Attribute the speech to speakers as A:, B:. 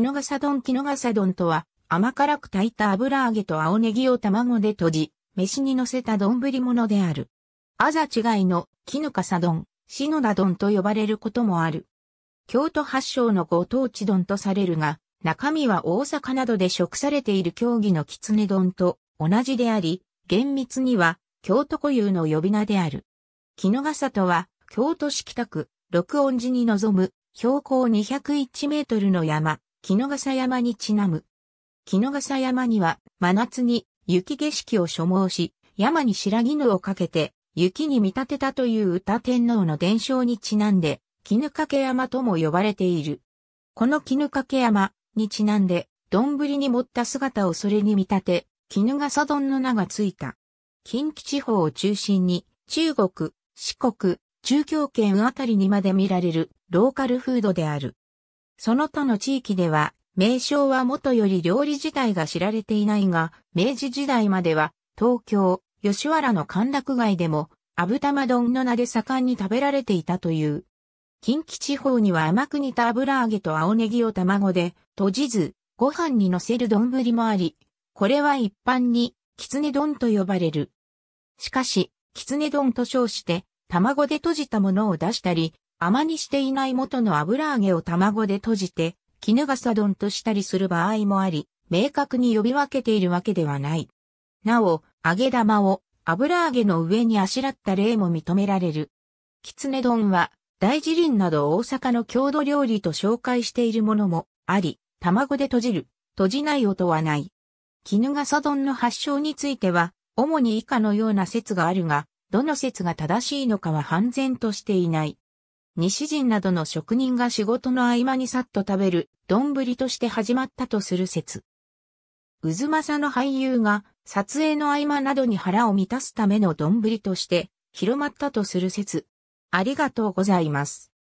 A: の笠丼の笠丼とは、甘辛く炊いた油揚げと青ネギを卵で閉じ、飯に乗せた丼物である。あざ違いの絹笠丼、篠田丼と呼ばれることもある。京都発祥のご当地丼とされるが、中身は大阪などで食されている競技の狐丼と同じであり、厳密には京都固有の呼び名である。の笠とは、京都市北区、六音寺に臨む標高201メートルの山、木の笠山にちなむ。木の笠山には、真夏に雪景色を所望し、山に白絹をかけて、雪に見立てたという歌天皇の伝承にちなんで、絹掛山とも呼ばれている。この絹掛山にちなんで、丼に盛った姿をそれに見立て、絹笠丼の名がついた。近畿地方を中心に、中国、四国、中京圏あたりにまで見られるローカルフードである。その他の地域では、名称は元より料理自体が知られていないが、明治時代までは、東京、吉原の歓楽街でも、ぶたま丼の名で盛んに食べられていたという。近畿地方には甘く煮た油揚げと青ネギを卵で、閉じず、ご飯に乗せる丼もあり、これは一般に、きつね丼と呼ばれる。しかし、きつね丼と称して、卵で閉じたものを出したり、甘にしていない元の油揚げを卵で閉じて、絹笠丼としたりする場合もあり、明確に呼び分けているわけではない。なお、揚げ玉を油揚げの上にあしらった例も認められる。きつね丼は、大辞林など大阪の郷土料理と紹介しているものもあり、卵で閉じる、閉じない音はない。絹笠丼の発祥については、主に以下のような説があるが、どの説が正しいのかは判然としていない。西人などの職人が仕事の合間にさっと食べる丼として始まったとする説。渦政の俳優が撮影の合間などに腹を満たすための丼として広まったとする説。ありがとうございます。